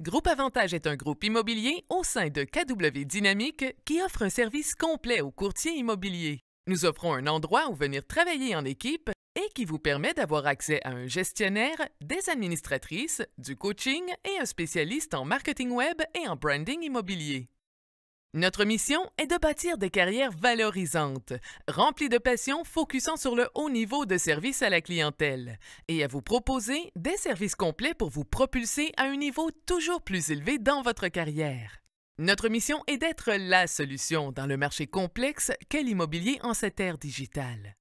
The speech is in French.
Groupe Avantage est un groupe immobilier au sein de KW Dynamique qui offre un service complet aux courtiers immobiliers. Nous offrons un endroit où venir travailler en équipe et qui vous permet d'avoir accès à un gestionnaire, des administratrices, du coaching et un spécialiste en marketing web et en branding immobilier. Notre mission est de bâtir des carrières valorisantes, remplies de passion focusant sur le haut niveau de service à la clientèle, et à vous proposer des services complets pour vous propulser à un niveau toujours plus élevé dans votre carrière. Notre mission est d'être la solution dans le marché complexe qu'est l'immobilier en cette ère digitale.